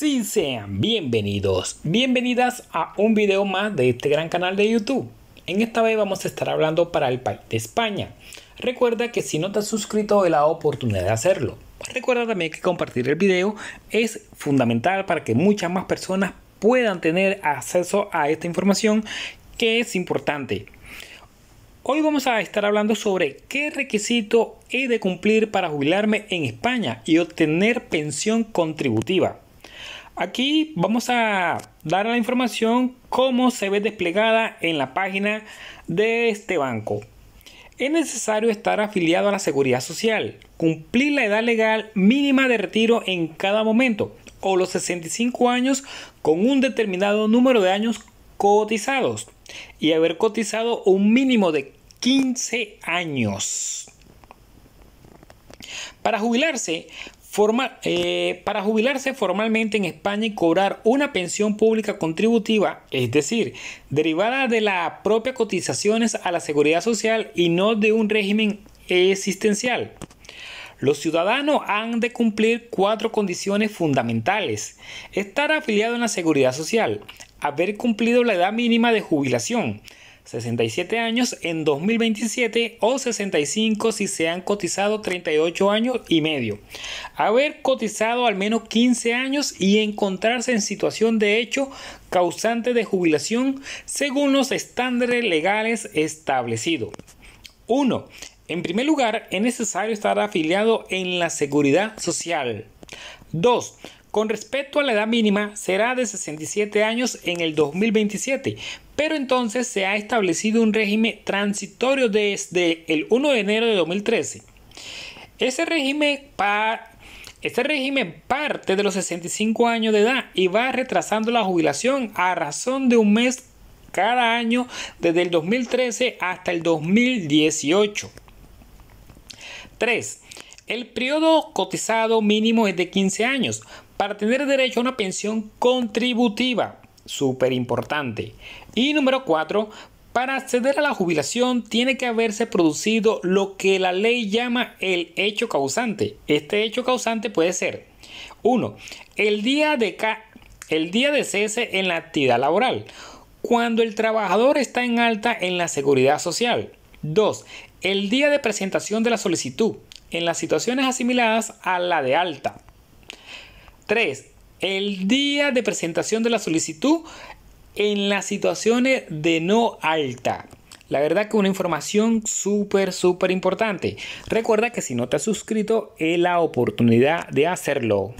Sí, sean bienvenidos, bienvenidas a un video más de este gran canal de YouTube. En esta vez vamos a estar hablando para el país de España. Recuerda que si no te has suscrito es la oportunidad de hacerlo. Recuerda también que compartir el video es fundamental para que muchas más personas puedan tener acceso a esta información que es importante. Hoy vamos a estar hablando sobre qué requisito he de cumplir para jubilarme en España y obtener pensión contributiva. Aquí vamos a dar la información cómo se ve desplegada en la página de este banco. Es necesario estar afiliado a la seguridad social, cumplir la edad legal mínima de retiro en cada momento o los 65 años con un determinado número de años cotizados y haber cotizado un mínimo de 15 años. Para jubilarse, Forma, eh, para jubilarse formalmente en España y cobrar una pensión pública contributiva, es decir, derivada de las propias cotizaciones a la seguridad social y no de un régimen existencial. Los ciudadanos han de cumplir cuatro condiciones fundamentales. Estar afiliado en la seguridad social, haber cumplido la edad mínima de jubilación, 67 años en 2027 o 65 si se han cotizado 38 años y medio. Haber cotizado al menos 15 años y encontrarse en situación de hecho causante de jubilación según los estándares legales establecidos. 1. En primer lugar, es necesario estar afiliado en la seguridad social. 2. Con respecto a la edad mínima, será de 67 años en el 2027, pero entonces se ha establecido un régimen transitorio desde el 1 de enero de 2013. Ese régimen, este régimen parte de los 65 años de edad y va retrasando la jubilación a razón de un mes cada año desde el 2013 hasta el 2018. 3. El periodo cotizado mínimo es de 15 años para tener derecho a una pensión contributiva, súper importante. Y número 4, para acceder a la jubilación tiene que haberse producido lo que la ley llama el hecho causante. Este hecho causante puede ser 1. El, día de el día de cese en la actividad laboral, cuando el trabajador está en alta en la seguridad social. 2. El día de presentación de la solicitud en las situaciones asimiladas a la de alta. 3. El día de presentación de la solicitud en las situaciones de no alta. La verdad que una información súper, súper importante. Recuerda que si no te has suscrito, es la oportunidad de hacerlo.